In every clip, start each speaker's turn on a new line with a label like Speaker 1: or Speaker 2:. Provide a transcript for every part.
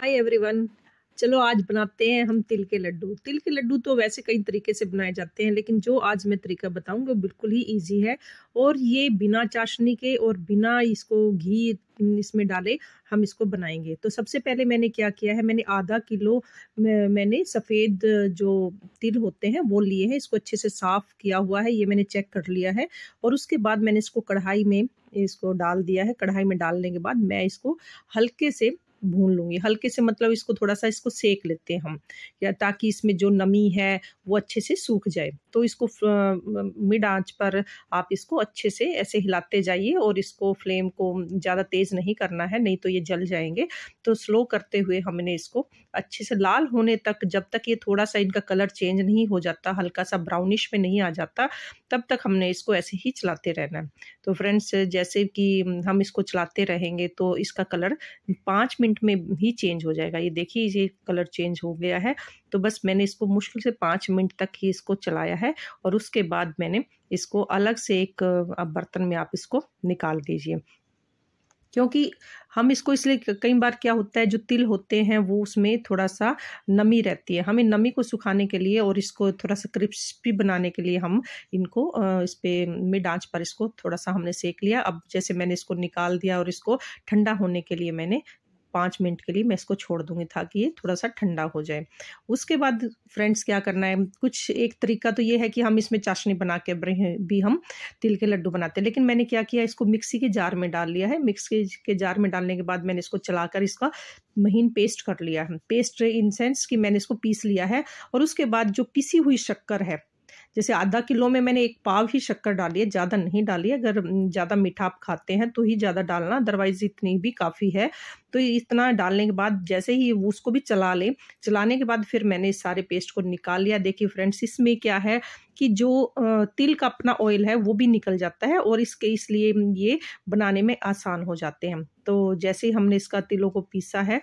Speaker 1: hi everyone चलो आज बनाते हैं हम तिल के लड्डू तिल के लड्डू तो वैसे कई तरीके से बनाए जाते हैं लेकिन जो आज मैं तरीका बताऊंगी वो बिल्कुल ही इजी है और ये बिना चाशनी के और बिना इसको घी इसमें डाले हम इसको बनाएंगे तो सबसे पहले मैंने क्या किया है मैंने आधा किलो मैंने सफ़ेद जो तिल होते हैं वो लिए हैं इसको अच्छे से साफ़ किया हुआ है ये मैंने चेक कर लिया है और उसके बाद मैंने इसको कढ़ाई में इसको डाल दिया है कढ़ाई में डालने के बाद मैं इसको हल्के से भून लूँगी हल्के से मतलब इसको थोड़ा सा इसको सेक लेते हैं हम या ताकि इसमें जो नमी है वो अच्छे से सूख जाए तो इसको मिड आंच पर आप इसको अच्छे से ऐसे हिलाते जाइए और इसको फ्लेम को ज़्यादा तेज़ नहीं करना है नहीं तो ये जल जाएंगे तो स्लो करते हुए हमने इसको अच्छे से लाल होने तक जब तक ये थोड़ा सा इनका कलर चेंज नहीं हो जाता हल्का सा ब्राउनिश में नहीं आ जाता तब तक हमने इसको ऐसे ही चलाते रहना है तो फ्रेंड्स जैसे कि हम इसको चलाते रहेंगे तो इसका कलर पाँच मिनट सेकंड में ही चेंज हो जाएगा ये देखिए ये कलर चेंज हो गया है तो बस मैंने इसको मुश्किल से पाँच मिनट तक ही इसको चलाया है और उसके बाद मैंने इसको अलग से एक बर्तन में आप इसको निकाल दीजिए क्योंकि हम इसको इसलिए कई बार क्या होता है जो तिल होते हैं वो उसमें थोड़ा सा नमी रहती है हमें नमी को सुखाने के लिए और इसको थोड़ा सा क्रिस्पी बनाने के लिए हम इनको इस पर मिड आँच पर इसको थोड़ा सा हमने सेक लिया अब जैसे मैंने इसको निकाल दिया और इसको ठंडा होने के लिए मैंने पाँच मिनट के लिए मैं इसको छोड़ दूंगी ताकि ये थोड़ा सा ठंडा हो जाए उसके बाद फ्रेंड्स क्या करना है कुछ एक तरीका तो ये है कि हम इसमें चाशनी बना के भी हम तिल के लड्डू बनाते हैं लेकिन मैंने क्या किया इसको मिक्सी के जार में डाल लिया है मिक्सी के जार में डालने के बाद मैंने इसको चलाकर इसका महीन पेस्ट कर लिया है पेस्ट इन सेंस कि मैंने इसको पीस लिया है और उसके बाद जो पिसी हुई शक्कर है जैसे आधा किलो में मैंने एक पाव ही शक्कर डाली है ज़्यादा नहीं डाली है अगर हम्म, ज़्यादा मीठा आप खाते हैं तो ही ज़्यादा डालना अदरवाइज़ इतनी भी काफ़ी है तो इतना डालने के बाद जैसे ही उसको भी चला लें चलाने के बाद फिर मैंने इस सारे पेस्ट को निकाल लिया देखिए फ्रेंड्स इसमें क्या है कि जो तिल का अपना ऑयल है वो भी निकल जाता है और इसके इसलिए ये बनाने में आसान हो जाते हैं तो जैसे ही हमने इसका तिलों को पीसा है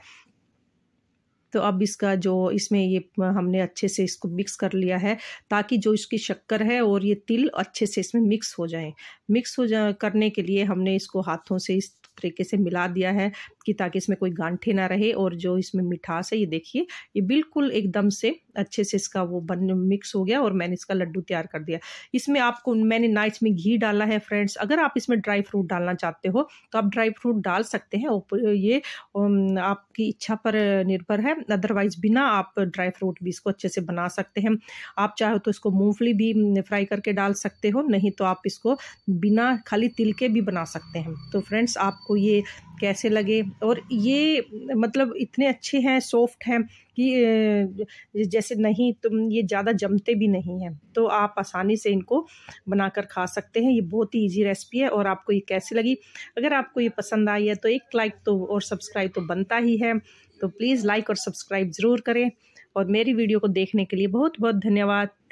Speaker 1: तो अब इसका जो इसमें ये हमने अच्छे से इसको मिक्स कर लिया है ताकि जो इसकी शक्कर है और ये तिल अच्छे से इसमें मिक्स हो जाए मिक्स हो जा करने के लिए हमने इसको हाथों से इस तरीके से मिला दिया है कि ताकि इसमें कोई गांठे ना रहे और जो इसमें मिठास है ये देखिए ये बिल्कुल एकदम से अच्छे से इसका वो बन मिक्स हो गया और मैंने इसका लड्डू तैयार कर दिया इसमें आपको मैंने ना इसमें घी डाला है फ्रेंड्स अगर आप इसमें ड्राई फ्रूट डालना चाहते हो तो आप ड्राई फ्रूट डाल सकते हैं ये आपकी इच्छा पर निर्भर है अदरवाइज बिना आप ड्राई फ्रूट भी इसको अच्छे से बना सकते हैं आप चाहो तो इसको मूँगफली भी फ्राई करके डाल सकते हो नहीं तो आप इसको बिना खाली तिल के भी बना सकते हैं तो फ्रेंड्स आपको ये कैसे लगे और ये मतलब इतने अच्छे हैं सॉफ्ट हैं कि जैसे नहीं तुम तो ये ज़्यादा जमते भी नहीं हैं तो आप आसानी से इनको बनाकर खा सकते हैं ये बहुत ही इजी रेसिपी है और आपको ये कैसी लगी अगर आपको ये पसंद आई है तो एक लाइक तो और सब्सक्राइब तो बनता ही है तो प्लीज़ लाइक और सब्सक्राइब ज़रूर करें और मेरी वीडियो को देखने के लिए बहुत बहुत धन्यवाद